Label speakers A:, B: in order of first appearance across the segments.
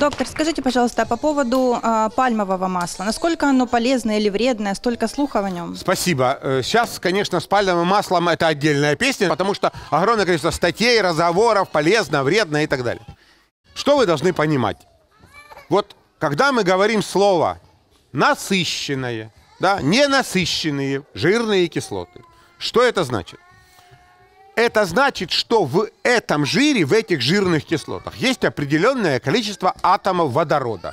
A: Доктор, скажите, пожалуйста, по поводу э, пальмового масла. Насколько оно полезное или вредное? Столько слухов о нем. Спасибо. Сейчас, э, конечно, с пальмовым маслом это отдельная песня, потому что огромное количество статей, разговоров, полезно, вредно и так далее. Что вы должны понимать? Вот когда мы говорим слово «насыщенное», да, ненасыщенные жирные кислоты, что это значит? Это значит, что в этом жире, в этих жирных кислотах, есть определенное количество атомов водорода.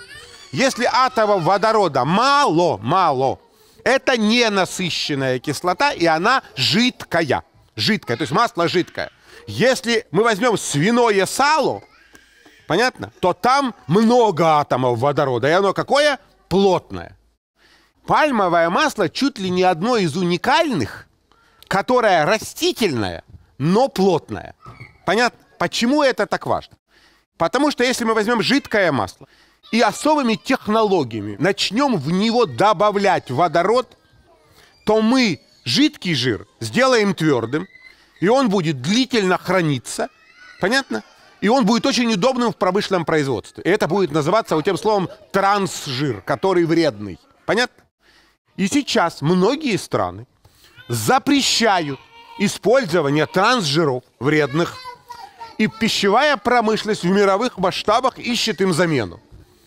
A: Если атомов водорода мало, мало, это ненасыщенная кислота, и она жидкая. Жидкая, то есть масло жидкое. Если мы возьмем свиное сало, понятно, то там много атомов водорода, и оно какое? Плотное. Пальмовое масло чуть ли не одно из уникальных, которое растительное, но плотное. Понятно? Почему это так важно? Потому что если мы возьмем жидкое масло и особыми технологиями начнем в него добавлять водород, то мы жидкий жир сделаем твердым, и он будет длительно храниться. Понятно? И он будет очень удобным в промышленном производстве. И это будет называться вот тем словом трансжир, который вредный. Понятно? И сейчас многие страны запрещают использование трансжиров вредных, и пищевая промышленность в мировых масштабах ищет им замену.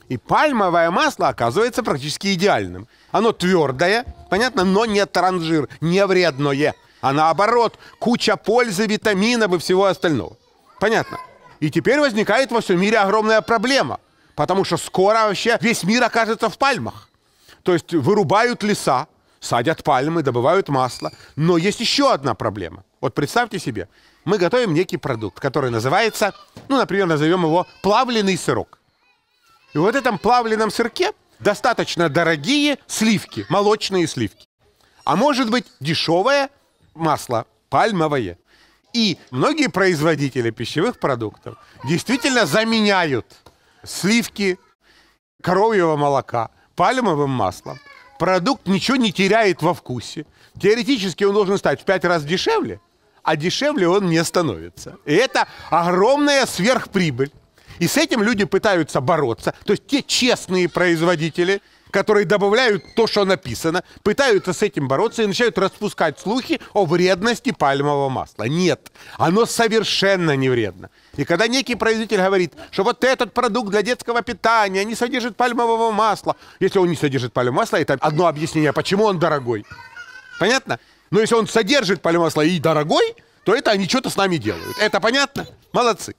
A: И пальмовое масло оказывается практически идеальным. Оно твердое, понятно, но не транжир, не вредное. А наоборот, куча пользы, витаминов и всего остального. Понятно. И теперь возникает во всем мире огромная проблема. Потому что скоро вообще весь мир окажется в пальмах. То есть вырубают леса, садят пальмы, добывают масло. Но есть еще одна проблема. Вот представьте себе, мы готовим некий продукт, который называется, ну, например, назовем его плавленый сырок. И вот в этом плавленном сырке достаточно дорогие сливки, молочные сливки. А может быть дешевое масло, пальмовое. И многие производители пищевых продуктов действительно заменяют сливки коровьего молока пальмовым маслом продукт ничего не теряет во вкусе. Теоретически он должен стать в пять раз дешевле, а дешевле он не становится. И это огромная сверхприбыль. И с этим люди пытаются бороться. То есть те честные производители – которые добавляют то, что написано, пытаются с этим бороться и начинают распускать слухи о вредности пальмового масла. Нет, оно совершенно не вредно. И когда некий производитель говорит, что вот этот продукт для детского питания не содержит пальмового масла, если он не содержит пальмового масла, это одно объяснение, почему он дорогой. Понятно? Но если он содержит пальмовое масло и дорогой, то это они что-то с нами делают. Это понятно? Молодцы.